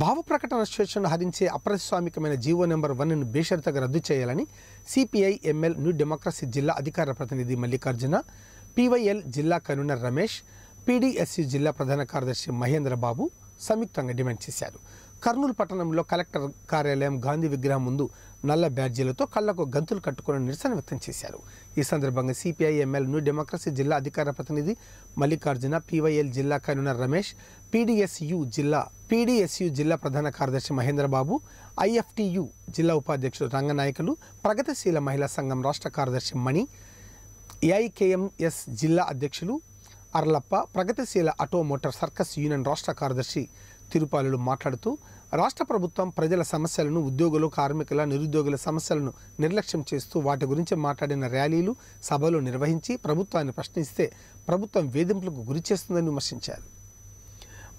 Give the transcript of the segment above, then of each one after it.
భావ ప్రకటన స్వేచ్ఛను హరించే అప్రస్వామికమైన జీవో నెంబర్ ను బేషరతగా రద్దు చేయాలని సిపిఐ ఎంఎల్ న్యూ డెమోక్రసీ జిల్లా అధికార ప్రతినిధి మల్లికార్జున పివైఎల్ జిల్లా కన్వీనర్ రమేష్ పీడీఎస్సీ జిల్లా ప్రధాన కార్యదర్శి మహేంద్రబాబు సంయుక్తంగా డిమాండ్ చేశారు కర్నూలు పట్టణంలో కలెక్టర్ కార్యాలయం గాంధీ విగ్రహం ముందు నల్ల బ్యాడ్జీలతో కళ్లకు గంతులు కట్టుకుని నిరసన వ్యక్తం చేశారు ఈ సందర్భంగా సిపిఐ ఎమ్మెల్ న్యూ డెమోక్రసీ జిల్లా అధికార ప్రతినిధి మల్లికార్జున పీవైఎల్ జిల్లా కన్వీనర్ రమేష్ పీడిఎస్యు జిల్లా పీడిఎస్యు జిల్లా ప్రధాన కార్యదర్శి మహేంద్రబాబు ఐఎఫ్టియు జిల్లా ఉపాధ్యక్షుడు రంగనాయకులు ప్రగతిశీల మహిళా సంఘం రాష్ట్ర కార్యదర్శి మణి ఏఐకేఎంఎస్ జిల్లా అధ్యక్షులు అర్లప్ప ప్రగతిశీల ఆటోమోటార్ సర్కస్ యూనియన్ రాష్ట్ర కార్యదర్శి తిరుపాలులు మాట్లాడుతూ రాష్ట్ర ప్రభుత్వం ప్రజల సమస్యలను ఉద్యోగులు కార్మికుల నిరుద్యోగుల సమస్యలను నిర్లక్ష్యం చేస్తూ వాటి గురించి మాట్లాడిన ర్యాలీలు సభలు నిర్వహించి ప్రభుత్వాన్ని ప్రశ్నిస్తే ప్రభుత్వం వేధింపులకు గురి చేస్తుందని విమర్శించారు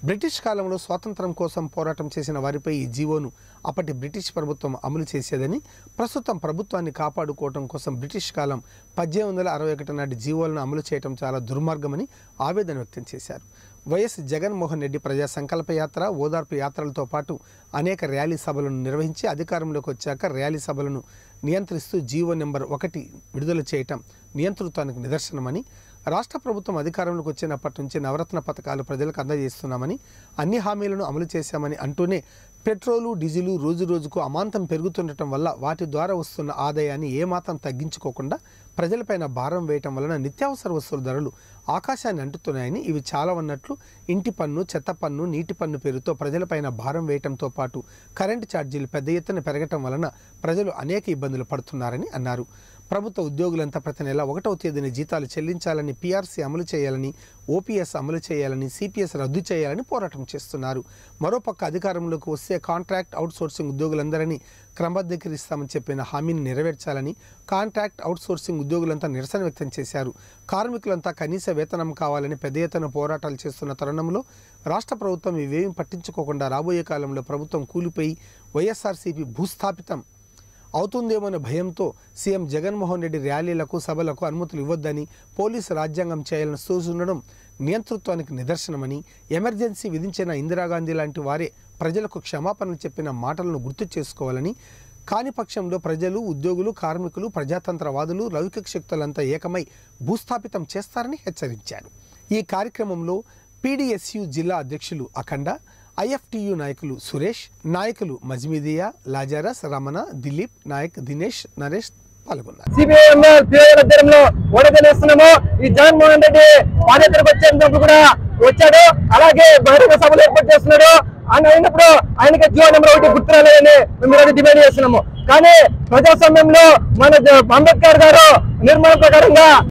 బ్రిటిష్ కాలంలో స్వాతంత్రం కోసం పోరాటం చేసిన వారిపై ఈ జీవోను అప్పటి బ్రిటిష్ ప్రభుత్వం అమలు చేసేదని ప్రస్తుతం ప్రభుత్వాన్ని కాపాడుకోవటం కోసం బ్రిటిష్ కాలం పద్దెనిమిది వందల అరవై ఒకటి నాటి జీవోలను అమలు చేయడం చాలా దుర్మార్గమని ఆవేదన వ్యక్తం చేశారు వైఎస్ జగన్మోహన్ రెడ్డి ప్రజా సంకల్ప యాత్ర ఓదార్పు యాత్రలతో పాటు అనేక ర్యాలీ సభలను నిర్వహించి అధికారంలోకి వచ్చాక ర్యాలీ సభలను నియంత్రిస్తూ జీవో నెంబర్ ఒకటి విడుదల చేయటం నియంతృత్వానికి నిదర్శనమని రాష్ట్ర ప్రభుత్వం అధికారంలోకి వచ్చినప్పటి నుంచి నవరత్న పథకాలు ప్రజలకు అందజేస్తున్నామని అన్ని హామీలను అమలు చేశామని అంటూనే పెట్రోలు డీజిలు రోజు రోజుకు అమాంతం పెరుగుతుండటం వల్ల వాటి ద్వారా వస్తున్న ఆదాయాన్ని ఏమాత్రం తగ్గించుకోకుండా ప్రజలపైన భారం వేయటం వలన నిత్యావసర వస్తువుల ధరలు ఆకాశాన్ని అంటుతున్నాయని ఇవి చాలా ఉన్నట్లు ఇంటి పన్ను చెత్త పన్ను నీటి పన్ను పేరుతో ప్రజలపైన భారం వేయటంతో పాటు కరెంటు ఛార్జీలు పెద్ద ఎత్తున పెరగటం వలన ప్రజలు అనేక ఇబ్బందులు పడుతున్నారని అన్నారు ప్రభుత్వ ఉద్యోగులంతా ప్రతి నెల ఒకటవ తేదీన జీతాలు చెల్లించాలని పీఆర్సీ అమలు చేయాలని ఓపీఎస్ అమలు చేయాలని సిపిఎస్ రద్దు చేయాలని పోరాటం చేస్తున్నారు మరోపక్క అధికారంలోకి వస్తే కాంట్రాక్ట్ అవుట్సోర్సింగ్ ఉద్యోగులందరినీ క్రమబద్ధీకరిస్తామని చెప్పిన హామీని నెరవేర్చాలని కాంట్రాక్ట్ అవుట్సోర్సింగ్ ఉద్యోగులంతా నిరసన వ్యక్తం చేశారు కార్మికులంతా కనీస వేతనం కావాలని పెద్ద ఎత్తున పోరాటాలు చేస్తున్న తరుణంలో రాష్ట్ర ప్రభుత్వం ఇవేమి పట్టించుకోకుండా రాబోయే కాలంలో ప్రభుత్వం కూలిపోయి వైఎస్ఆర్సీపీ భూస్థాపితం అవుతుందేమోనే భయంతో సీఎం జగన్మోహన్ రెడ్డి ర్యాలీలకు సభలకు అనుమతులు ఇవ్వొద్దని పోలీసు రాజ్యాంగం చేయాలని సూచనడం నియంతృత్వానికి నిదర్శనమని ఎమర్జెన్సీ విధించిన ఇందిరాగాంధీ లాంటి వారే ప్రజలకు క్షమాపణలు చెప్పిన మాటలను గుర్తు చేసుకోవాలని కాని పక్షంలో ప్రజలు ఉద్యోగులు కార్మికులు ప్రజాతంత్రవాదులు లౌకిక శక్తులంతా ఏకమై భూస్థాపితం చేస్తారని హెచ్చరించారు ఈ కార్యక్రమంలో పీడీఎస్యు జిల్లా అధ్యక్షులు అఖండ ఐఎఫ్టియు నాయకులు సురేష్ నాయకులు మజ్మిదియా లాజారస్ రమణ దిలీప్ నాయక్ దినేష్ నరేష్ ఈ కూడా వచ్చాడు అలాగే బహిరంగ సభలు ఏర్పాటు చేస్తున్నాడు అని అయినప్పుడు ఆయనకి జీవో నెంబర్ ఒకటి గుర్తురాలేదని మేము మేము డిమాండ్ చేస్తున్నాము కానీ ప్రజాస్వామ్యంలో మన అంబేద్కర్ గారు నిర్మాణ ప్రకారంగా